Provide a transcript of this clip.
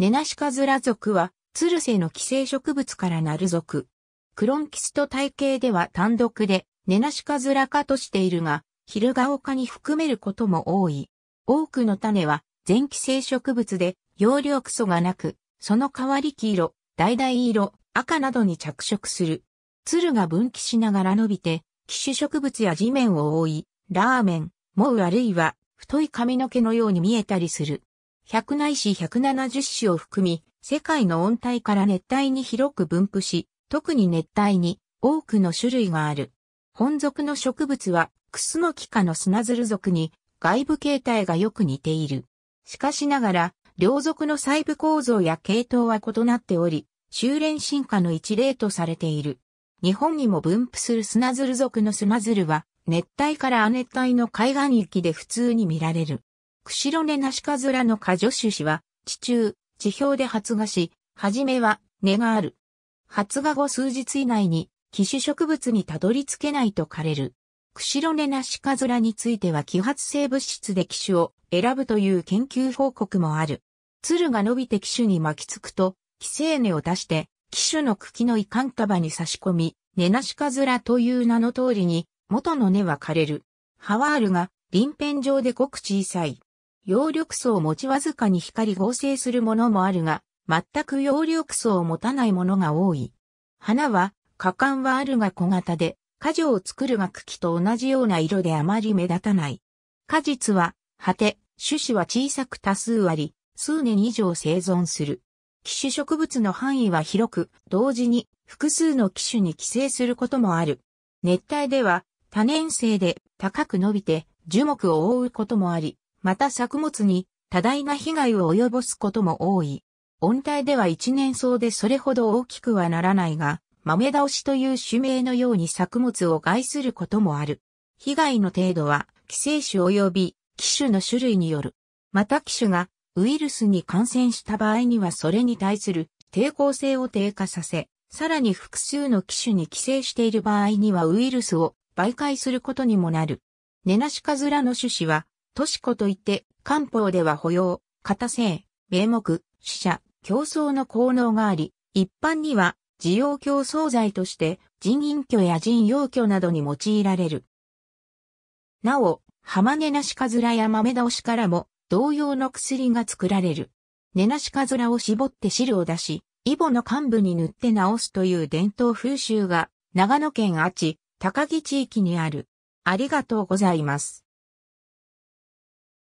ネナシカズラ属は、ツルセの寄生植物からなる属。クロンキスト体系では単独で、ネナシカズラ科としているが、ヒルガオ科に含めることも多い。多くの種は、全寄生植物で、葉緑素がなく、その代わり黄色、橙色、赤などに着色する。鶴が分岐しながら伸びて、寄種植物や地面を覆い、ラーメン、モウあるいは、太い髪の毛のように見えたりする。100ないし170種を含み、世界の温帯から熱帯に広く分布し、特に熱帯に多くの種類がある。本属の植物は、クスノキ科の砂ズル属に外部形態がよく似ている。しかしながら、両属の細部構造や系統は異なっており、修練進化の一例とされている。日本にも分布する砂ズル属の砂ズルは、熱帯から亜熱帯の海岸域で普通に見られる。釧路根ナシカズラの果樹種子は、地中、地表で発芽し、はじめは根がある。発芽後数日以内に、寄種植物にたどり着けないと枯れる。釧路根ナシカズラについては揮発性物質で機種を選ぶという研究報告もある。鶴が伸びて機種に巻きつくと、寄生根を出して、機種の茎の遺憾束に差し込み、根なしかずらという名の通りに、元の根は枯れる。ハワールが、臨片状でごく小さい。葉緑素を持ちわずかに光合成するものもあるが、全く葉緑素を持たないものが多い。花は、果敢はあるが小型で、果樹を作るが茎と同じような色であまり目立たない。果実は、果て、種子は小さく多数あり、数年以上生存する。機種植物の範囲は広く、同時に複数の機種に寄生することもある。熱帯では多年生で高く伸びて樹木を覆うこともあり、また作物に多大な被害を及ぼすことも多い。温帯では一年草でそれほど大きくはならないが、豆倒しという種名のように作物を害することもある。被害の程度は、寄生種及び、寄種の種類による。また寄種が、ウイルスに感染した場合にはそれに対する抵抗性を低下させ、さらに複数の寄種に寄生している場合にはウイルスを媒介することにもなる。ネナシカズラの種子は都市子といて、漢方では保養、片性、名目、死者、競争の効能があり、一般には、需要競争剤として、人陰居や人陽居などに用いられる。なお、浜根なしかずらや豆倒しからも、同様の薬が作られる。根なしかずらを絞って汁を出し、イボの幹部に塗って治すという伝統風習が、長野県あち、高木地域にある。ありがとうございます。